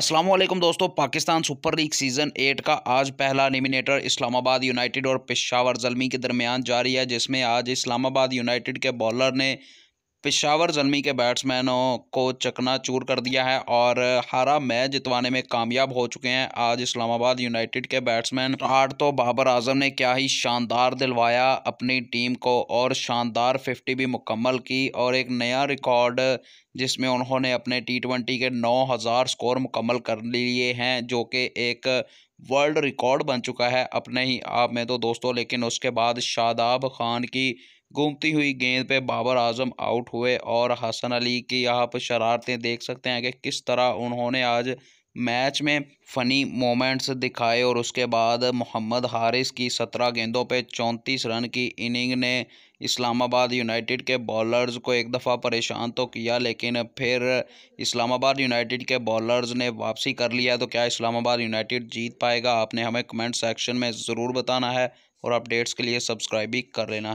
असलम दोस्तों Pakistan super league season eight का आज पहला एलिमिनेटर इस्लामाबाद यूनाइटेड और पेशावर जलमी के दरमियान जारी है जिसमें आज इस्लामाबाद यूनाइटेड के बॉलर ने पिशावर जलमी के बैट्समैनों को चकनाचूर कर दिया है और हारा मैच जितवाने में कामयाब हो चुके हैं आज इस्लामाबाद यूनाइटेड के बैट्समैन आठ तो बाबर आजम ने क्या ही शानदार दिलवाया अपनी टीम को और शानदार फिफ्टी भी मुकम्मल की और एक नया रिकॉर्ड जिसमें उन्होंने अपने टी ट्वेंटी के नौ हज़ार स्कोर मुकम्मल कर लिए हैं जो कि एक वर्ल्ड रिकॉर्ड बन चुका है अपने ही आप में तो दोस्तों लेकिन उसके बाद शादाब खान की घूमती हुई गेंद पे बाबर आजम आउट हुए और हसन अली की आप शरारतें देख सकते हैं कि किस तरह उन्होंने आज मैच में फ़नी मोमेंट्स दिखाए और उसके बाद मोहम्मद हारिस की सत्रह गेंदों पे चौंतीस रन की इनिंग ने इस्लामाबाद यूनाइटेड के बॉलर्स को एक दफ़ा परेशान तो किया लेकिन फिर इस्लामाबाद यूनाइटेड के बॉलर्स ने वापसी कर लिया तो क्या इस्लामाबाद यूनाइटेड जीत पाएगा आपने हमें कमेंट सेक्शन में ज़रूर बताना है और अपडेट्स के लिए सब्सक्राइब भी कर लेना